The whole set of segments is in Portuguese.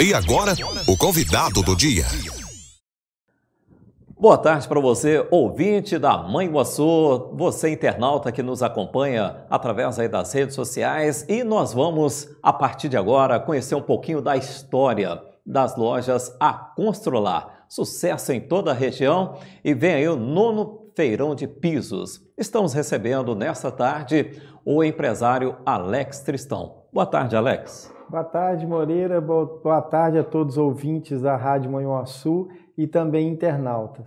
E agora, o convidado do dia. Boa tarde para você, ouvinte da Mãe Guaçu, você internauta que nos acompanha através aí das redes sociais e nós vamos, a partir de agora, conhecer um pouquinho da história das lojas A Constrolar. Sucesso em toda a região e vem aí o nono Feirão de Pisos. Estamos recebendo nesta tarde o empresário Alex Tristão. Boa tarde, Alex. Boa tarde, Moreira. Boa tarde a todos os ouvintes da Rádio Manhuaçu e também internautas.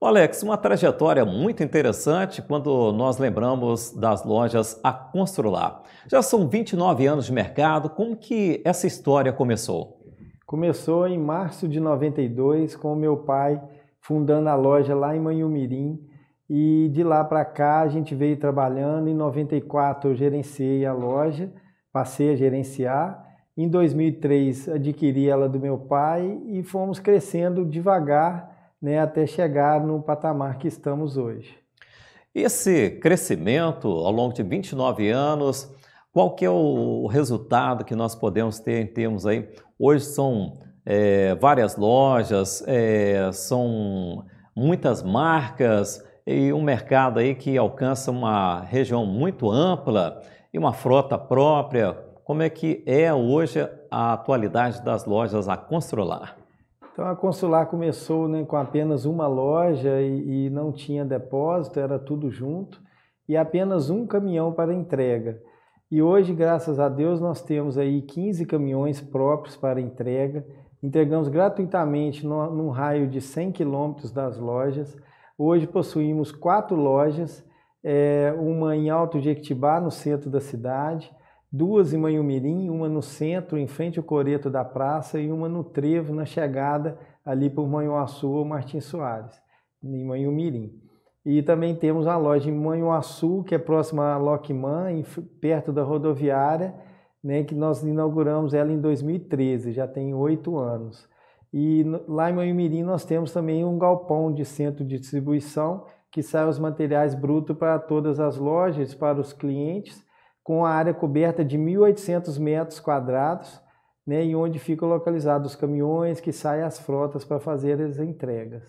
O Alex, uma trajetória muito interessante quando nós lembramos das lojas a Constrular. Já são 29 anos de mercado, como que essa história começou? Começou em março de 92 com o meu pai fundando a loja lá em Manhumirim e de lá para cá a gente veio trabalhando. Em 94 eu gerenciei a loja passei a gerenciar. Em 2003 adquiri ela do meu pai e fomos crescendo devagar né, até chegar no patamar que estamos hoje. Esse crescimento ao longo de 29 anos, qual que é o resultado que nós podemos ter em termos aí? Hoje são é, várias lojas, é, são muitas marcas, e um mercado aí que alcança uma região muito ampla e uma frota própria. Como é que é hoje a atualidade das lojas a Constrolar? Então a Consular começou né, com apenas uma loja e, e, não tinha depósito, era tudo junto e apenas um caminhão para entrega. E hoje, graças a Deus, nós temos aí 15 caminhões próprios para entrega. Entregamos gratuitamente no, num raio de 100 quilômetros das lojas Hoje possuímos quatro lojas, é, uma em Alto Jequitibá, no centro da cidade, duas em Manhumirim, uma no centro, em frente ao Coreto da Praça, e uma no Trevo, na chegada ali por Manhuaçu ou Martins Soares, em Manhumirim. E também temos a loja em Manhuaçu, que é próxima a Lockman, perto da rodoviária, né, que nós inauguramos ela em 2013, já tem oito anos. E lá em Manhumirim nós temos também um galpão de centro de distribuição que sai os materiais brutos para todas as lojas, para os clientes, com a área coberta de 1.800 metros quadrados, né, e onde ficam localizados os caminhões que saem as frotas para fazer as entregas.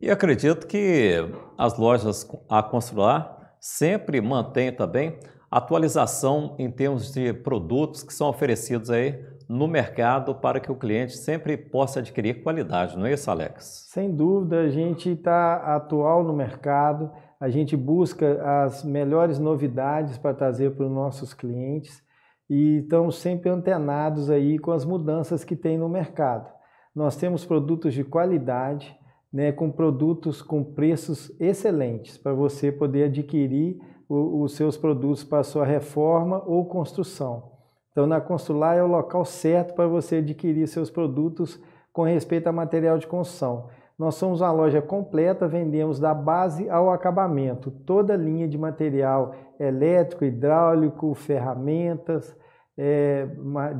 E acredito que as lojas a construir sempre mantêm também atualização em termos de produtos que são oferecidos aí no mercado para que o cliente sempre possa adquirir qualidade, não é isso, Alex? Sem dúvida, a gente está atual no mercado, a gente busca as melhores novidades para trazer para os nossos clientes e estamos sempre antenados aí com as mudanças que tem no mercado. Nós temos produtos de qualidade, né, com produtos com preços excelentes para você poder adquirir os seus produtos para sua reforma ou construção. Então, na Consular é o local certo para você adquirir seus produtos com respeito a material de construção. Nós somos uma loja completa, vendemos da base ao acabamento, toda a linha de material elétrico, hidráulico, ferramentas, é,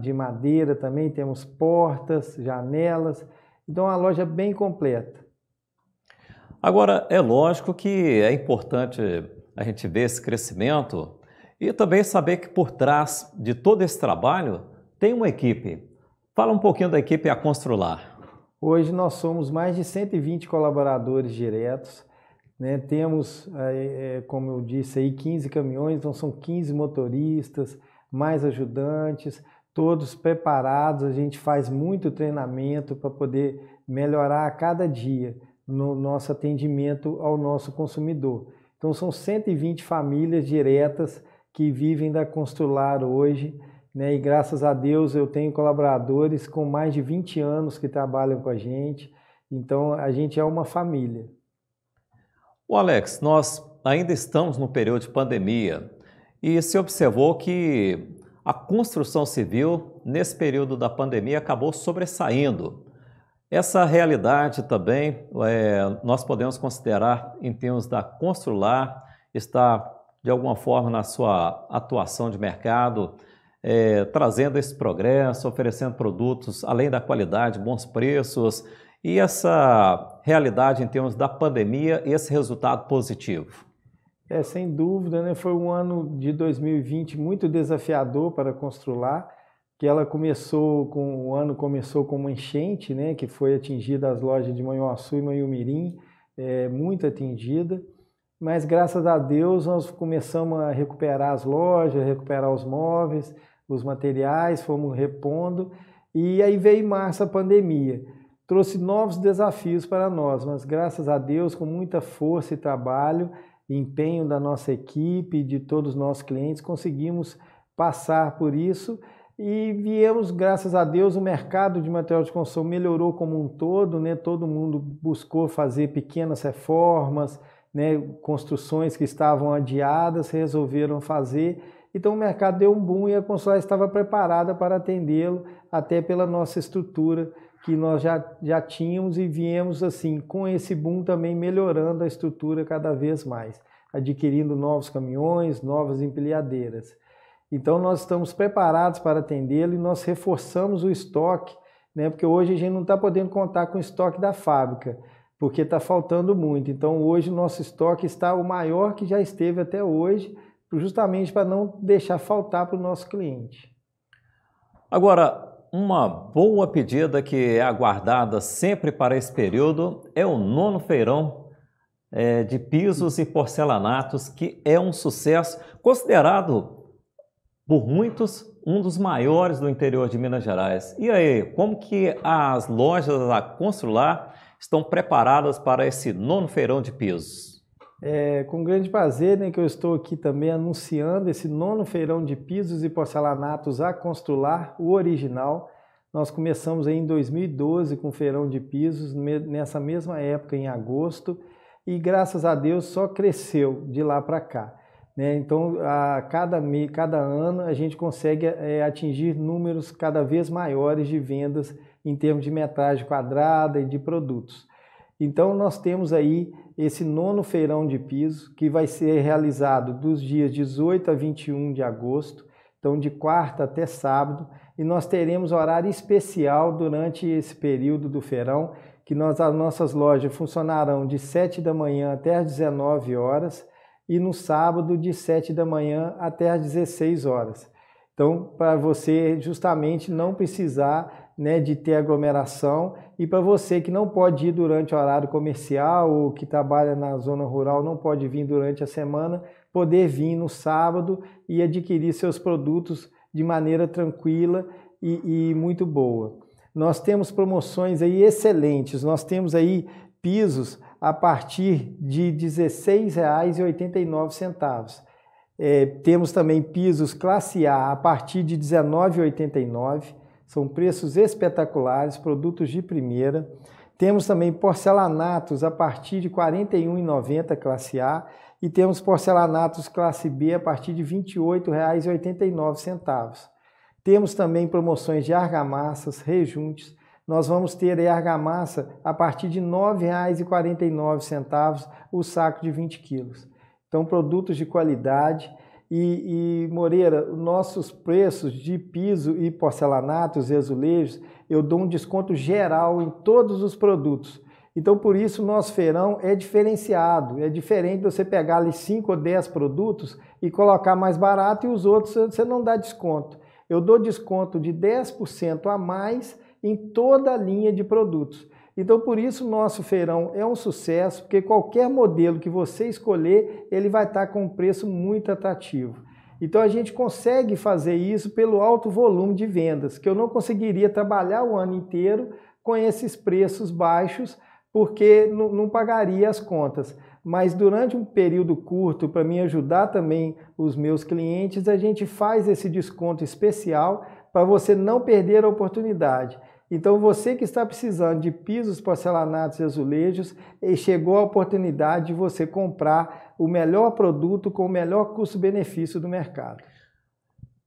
de madeira também, temos portas, janelas. Então, é uma loja bem completa. Agora, é lógico que é importante a gente ver esse crescimento e também saber que por trás de todo esse trabalho tem uma equipe. Fala um pouquinho da equipe A Constrular. Hoje nós somos mais de 120 colaboradores diretos. Né? Temos, é, como eu disse, aí 15 caminhões, então são 15 motoristas, mais ajudantes, todos preparados. A gente faz muito treinamento para poder melhorar a cada dia no nosso atendimento ao nosso consumidor. Então são 120 famílias diretas que vivem da Constrular hoje. Né? E graças a Deus eu tenho colaboradores com mais de 20 anos que trabalham com a gente. Então a gente é uma família. O Alex, nós ainda estamos no período de pandemia e se observou que a construção civil nesse período da pandemia acabou sobressaindo. Essa realidade também é, nós podemos considerar em termos da Constrular está de alguma forma na sua atuação de mercado, é, trazendo esse progresso, oferecendo produtos além da qualidade, bons preços e essa realidade em termos da pandemia e esse resultado positivo? É, sem dúvida, né? foi um ano de 2020 muito desafiador para Constrular, que ela começou com o ano começou com uma enchente, né, que foi atingida as lojas de Manhuaçu e Manhumirim, é, muito atingida mas graças a Deus nós começamos a recuperar as lojas, recuperar os móveis, os materiais, fomos repondo e aí veio em março a pandemia. Trouxe novos desafios para nós, mas graças a Deus, com muita força e trabalho, empenho da nossa equipe, de todos os nossos clientes, conseguimos passar por isso e viemos, graças a Deus, o mercado de material de construção melhorou como um todo, né? Todo mundo buscou fazer pequenas reformas, né, construções que estavam adiadas resolveram fazer. Então o mercado deu um boom e a Consolar estava preparada para atendê-lo, até pela nossa estrutura que nós já, já tínhamos e viemos assim, com esse boom também melhorando a estrutura cada vez mais, adquirindo novos caminhões, novas empilhadeiras. Então nós estamos preparados para atendê-lo e nós reforçamos o estoque, né, porque hoje a gente não está podendo contar com o estoque da fábrica porque está faltando muito. Então, hoje, o nosso estoque está o maior que já esteve até hoje, justamente para não deixar faltar para o nosso cliente. Agora, uma boa pedida que é aguardada sempre para esse período é o nono feirão é, de pisos e porcelanatos, que é um sucesso considerado por muitos um dos maiores do interior de Minas Gerais. E aí, como que as lojas da construir estão preparadas para esse nono feirão de pisos. É com grande prazer né, que eu estou aqui também anunciando esse nono feirão de pisos e porcelanatos a constular o original. Nós começamos em 2012 com o feirão de pisos, nessa mesma época, em agosto, e graças a Deus só cresceu de lá para cá. Né? Então, a cada, cada ano a gente consegue é, atingir números cada vez maiores de vendas em termos de metragem quadrada e de produtos. Então, nós temos aí esse nono feirão de piso, que vai ser realizado dos dias 18 a 21 de agosto, então de quarta até sábado, e nós teremos horário especial durante esse período do feirão, que nós, as nossas lojas funcionarão de 7 da manhã até as 19 horas, e no sábado de 7 da manhã até as 16 horas. Então, para você justamente não precisar né, de ter aglomeração. E para você que não pode ir durante o horário comercial ou que trabalha na zona rural, não pode vir durante a semana, poder vir no sábado e adquirir seus produtos de maneira tranquila e, e muito boa. Nós temos promoções aí excelentes, nós temos aí pisos a partir de R$ 16,89. É, temos também pisos classe A a partir de R$ 19,89 são preços espetaculares, produtos de primeira. Temos também porcelanatos a partir de R$ 41,90 classe A e temos porcelanatos classe B a partir de R$ 28,89. Temos também promoções de argamassas, rejuntes. Nós vamos ter argamassa a partir de R$ 9,49 o saco de 20 quilos. Então, produtos de qualidade e, e, Moreira, nossos preços de piso e porcelanatos e azulejos, eu dou um desconto geral em todos os produtos. Então, por isso, nosso feirão é diferenciado. É diferente você pegar ali 5 ou 10 produtos e colocar mais barato e os outros você não dá desconto. Eu dou desconto de 10% a mais em toda a linha de produtos. Então, por isso, nosso feirão é um sucesso, porque qualquer modelo que você escolher, ele vai estar com um preço muito atrativo. Então, a gente consegue fazer isso pelo alto volume de vendas, que eu não conseguiria trabalhar o ano inteiro com esses preços baixos, porque não pagaria as contas. Mas durante um período curto, para me ajudar também os meus clientes, a gente faz esse desconto especial para você não perder a oportunidade. Então você que está precisando de pisos, porcelanatos e azulejos, eh, chegou a oportunidade de você comprar o melhor produto com o melhor custo-benefício do mercado.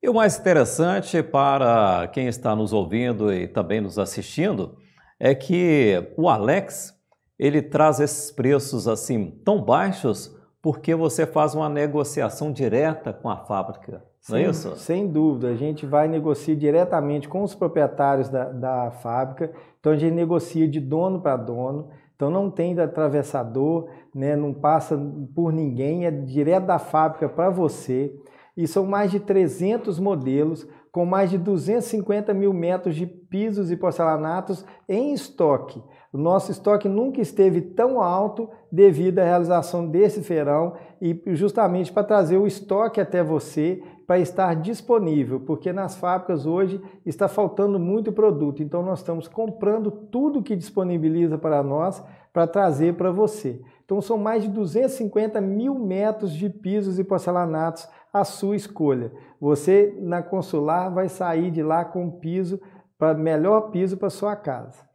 E o mais interessante para quem está nos ouvindo e também nos assistindo é que o Alex ele traz esses preços assim tão baixos porque você faz uma negociação direta com a fábrica. Não é isso? Sem dúvida. A gente vai negociar diretamente com os proprietários da, da fábrica. Então, a gente negocia de dono para dono. Então, não tem atravessador, né? não passa por ninguém, é direto da fábrica para você. E são mais de 300 modelos, com mais de 250 mil metros de pisos e porcelanatos em estoque. O nosso estoque nunca esteve tão alto devido à realização desse verão e justamente para trazer o estoque até você para estar disponível, porque nas fábricas hoje está faltando muito produto. Então nós estamos comprando tudo que disponibiliza para nós para trazer para você. Então são mais de 250 mil metros de pisos e porcelanatos à sua escolha. Você na consular vai sair de lá com piso para melhor piso para sua casa.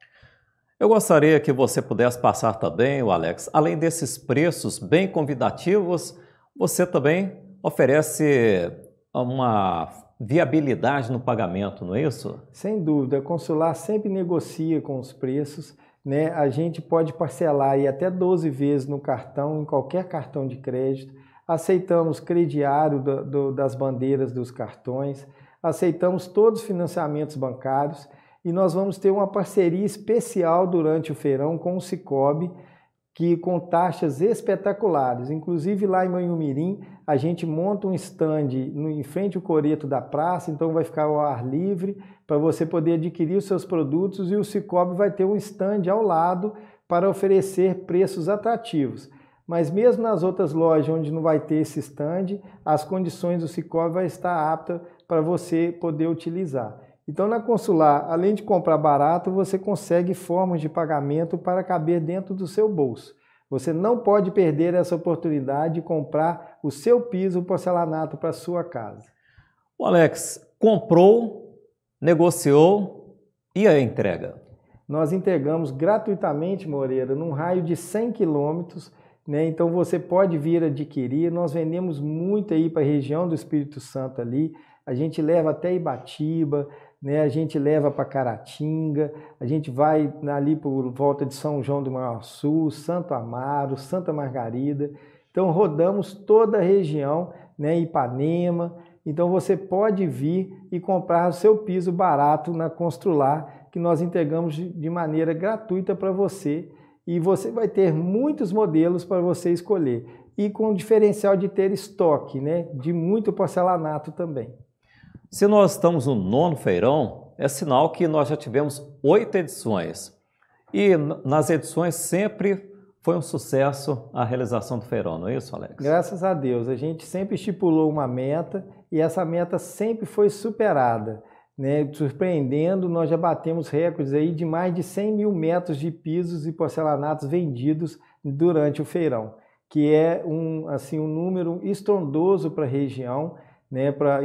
Eu gostaria que você pudesse passar também, o Alex, além desses preços bem convidativos, você também oferece uma viabilidade no pagamento, não é isso? Sem dúvida, consular sempre negocia com os preços, né? A gente pode parcelar e até 12 vezes no cartão, em qualquer cartão de crédito. Aceitamos crediário do, do, das bandeiras dos cartões, aceitamos todos os financiamentos bancários e nós vamos ter uma parceria especial durante o feirão com o Cicobi, que com taxas espetaculares. Inclusive lá em Manhumirim, a gente monta um stand em frente ao coreto da praça, então vai ficar ao ar livre para você poder adquirir os seus produtos e o Cicobi vai ter um stand ao lado para oferecer preços atrativos. Mas mesmo nas outras lojas onde não vai ter esse stand, as condições do Cicobi vai estar apta para você poder utilizar. Então, na Consular, além de comprar barato, você consegue formas de pagamento para caber dentro do seu bolso. Você não pode perder essa oportunidade de comprar o seu piso porcelanato para sua casa. O Alex comprou, negociou e a entrega? Nós entregamos gratuitamente, Moreira, num raio de 100 quilômetros. Né? Então você pode vir adquirir. Nós vendemos muito aí para a região do Espírito Santo ali. A gente leva até Ibatiba, né? a gente leva para Caratinga, a gente vai ali por volta de São João do Sul, Santo Amaro, Santa Margarida. Então rodamos toda a região, né? Ipanema. Então você pode vir e comprar o seu piso barato na Constrular, que nós entregamos de maneira gratuita para você. E você vai ter muitos modelos para você escolher. E com o diferencial de ter estoque, né? De muito porcelanato também. Se nós estamos no nono feirão, é sinal que nós já tivemos oito edições. E nas edições sempre foi um sucesso a realização do feirão, não é isso, Alex? Graças a Deus. A gente sempre estipulou uma meta e essa meta sempre foi superada. Né? Surpreendendo, nós já batemos recordes aí de mais de 100 mil metros de pisos e porcelanatos vendidos durante o feirão, que é um, assim, um número estrondoso para a região né, para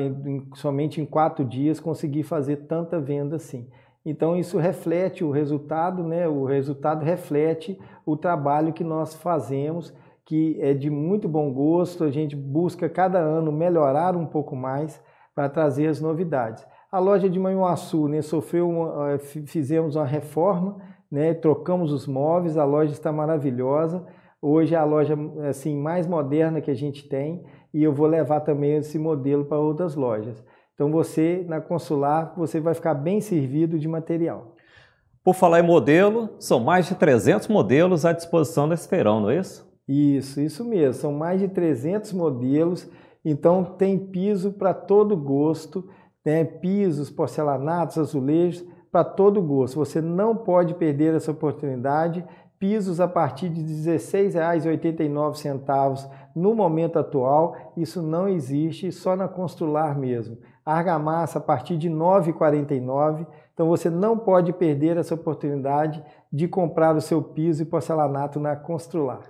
somente em quatro dias conseguir fazer tanta venda assim. Então isso reflete o resultado, né? O resultado reflete o trabalho que nós fazemos, que é de muito bom gosto. A gente busca cada ano melhorar um pouco mais para trazer as novidades. A loja de Manhuaçu, né, sofreu uma, eh, fizemos uma reforma, né, trocamos os móveis, a loja está maravilhosa Hoje é a loja assim mais moderna que a gente tem e eu vou levar também esse modelo para outras lojas. Então você na Consular você vai ficar bem servido de material. Por falar em modelo, são mais de 300 modelos à disposição nesse feirão, não é isso? Isso, isso mesmo. São mais de 300 modelos, então tem piso para todo gosto, né? pisos, porcelanatos, azulejos, para todo gosto. Você não pode perder essa oportunidade pisos a partir de R$ 16,89 no momento atual. Isso não existe, só na Constrular mesmo. Argamassa a partir de R$ 9,49. Então você não pode perder essa oportunidade de comprar o seu piso e porcelanato na Constrular.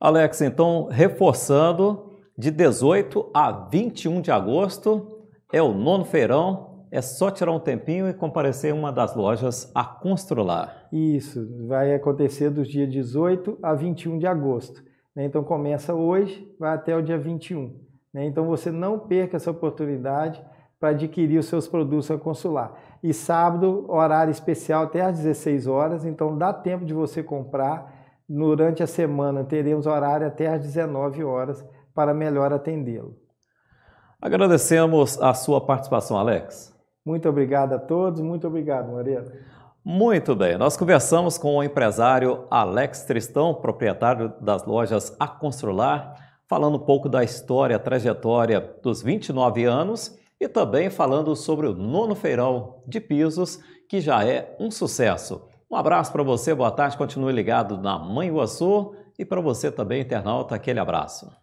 Alex, então, reforçando, de 18 a 21 de agosto é o nono feirão é só tirar um tempinho e comparecer em uma das lojas a Constrular. Isso, vai acontecer dos dias 18 a 21 de agosto. Né? Então começa hoje, vai até o dia 21. Né? Então você não perca essa oportunidade para adquirir os seus produtos a Consular. E sábado, horário especial até às 16 horas, então dá tempo de você comprar. Durante a semana teremos horário até às 19 horas para melhor atendê-lo. Agradecemos a sua participação, Alex. Muito obrigado a todos, muito obrigado, Maria. Muito bem, nós conversamos com o empresário Alex Tristão, proprietário das lojas A Constrular, falando um pouco da história, trajetória dos 29 anos e também falando sobre o nono feirão de pisos, que já é um sucesso. Um abraço para você, boa tarde, continue ligado na Mãe Iguaçu e para você também, internauta, aquele abraço.